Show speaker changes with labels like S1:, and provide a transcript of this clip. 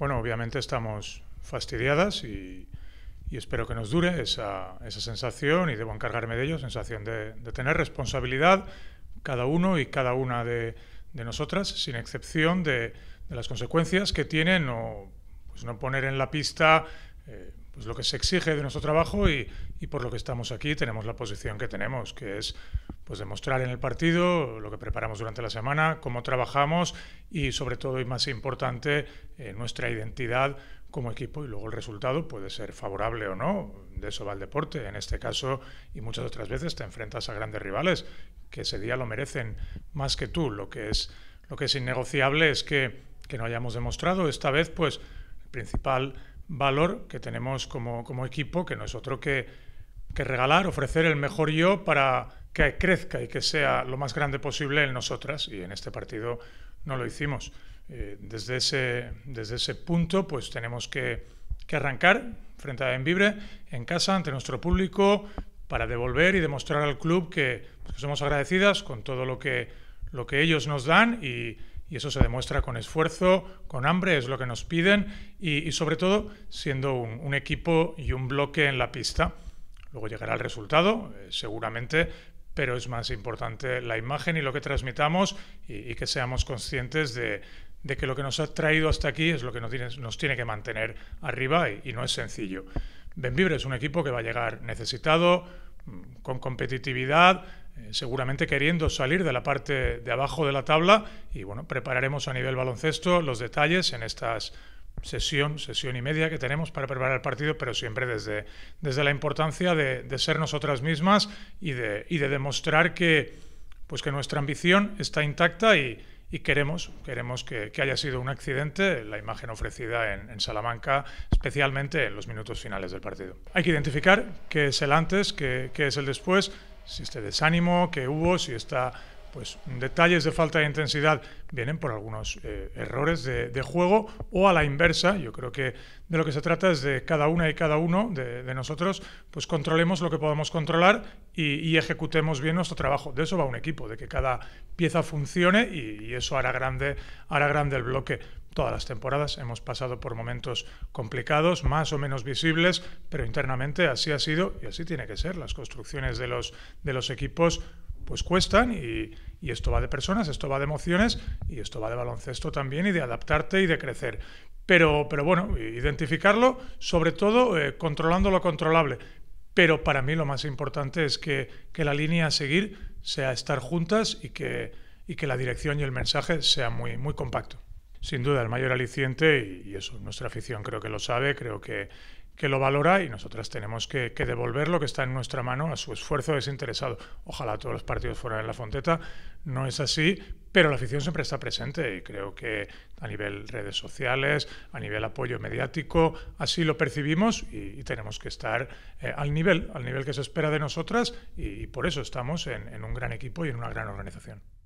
S1: Bueno, obviamente estamos fastidiadas y, espero que nos dure esa, sensación y debo encargarme de ello, sensación de, tener responsabilidad cada uno y cada una de, nosotras, sin excepción de, las consecuencias que tienen no, pues no poner en la pista eh, pues lo que se exige de nuestro trabajo y, y, por lo que estamos aquí tenemos la posición que tenemos, que es pues demostrar en el partido lo que preparamos durante la semana, cómo trabajamos y sobre todo y más importante eh, nuestra identidad como equipo y luego el resultado puede ser favorable o no, de eso va el deporte. En este caso y muchas otras veces te enfrentas a grandes rivales que ese día lo merecen más que tú. Lo que es, lo que es innegociable es que, que no hayamos demostrado esta vez pues el principal valor que tenemos como, como equipo, que no es otro que, que regalar, ofrecer el mejor yo para que crezca y que sea lo más grande posible en nosotras y en este partido no lo hicimos. Eh, desde, ese, desde ese punto pues tenemos que, que arrancar frente a Envibre en casa ante nuestro público para devolver y demostrar al club que, pues, somos agradecidas con todo lo que, lo que ellos nos dan y, eso se demuestra con esfuerzo, con hambre, es lo que nos piden y, sobre todo siendo un, equipo y un bloque en la pista. Luego llegará el resultado, eh, seguramente, pero es más importante la imagen y lo que transmitamos y, que seamos conscientes de, que lo que nos ha traído hasta aquí es lo que nos tiene, que mantener arriba y, y no es sencillo. Benvibre es un equipo que va a llegar necesitado, mm, con competitividad, eh, seguramente queriendo salir de la parte de abajo de la tabla y bueno, prepararemos a nivel baloncesto los detalles en estas sesión, sesión y media que tenemos para preparar el partido, pero siempre desde, desde la importancia de, ser nosotras mismas y de, y de demostrar que, pues que nuestra ambición está intacta y, y queremos, queremos que, que, haya sido un accidente la imagen ofrecida en, en, Salamanca, especialmente en los minutos finales del partido. Hay que identificar qué es el antes, qué, qué es el después, si este desánimo que hubo, si está pues detalles de falta de intensidad vienen por algunos eh, errores de, juego o a la inversa. Yo creo que de lo que se trata es de cada una y cada uno de, nosotros, pues controlemos lo que podamos controlar y, ejecutemos bien nuestro trabajo. De eso va un equipo, de que cada pieza funcione y, eso hará grande, hará grande el bloque todas las temporadas. Hemos pasado por momentos complicados, más o menos visibles, pero internamente así ha sido y así tiene que ser. Las construcciones de los, de los equipos pues cuestan y, esto va de personas, esto va de emociones y esto va de baloncesto también y de adaptarte y de crecer. Pero, pero bueno, identificarlo, sobre todo eh, controlando lo controlable. Pero para mí lo más importante es que, la línea a seguir sea estar juntas y que, y que la dirección y el mensaje sea muy, muy compacto. Sin duda, el mayor aliciente, y, y eso, nuestra afición creo que lo sabe, creo que, que lo valora y nosotras tenemos que, devolver lo que está en nuestra mano a su esfuerzo desinteresado. Ojalá todos los partidos fueran en la fonteta, no es así, pero la afición siempre está presente y creo que a nivel redes sociales, a nivel apoyo mediático, así lo percibimos y, tenemos que estar eh, al nivel, al nivel que se espera de nosotras y, por eso estamos en un gran equipo y en una gran organización.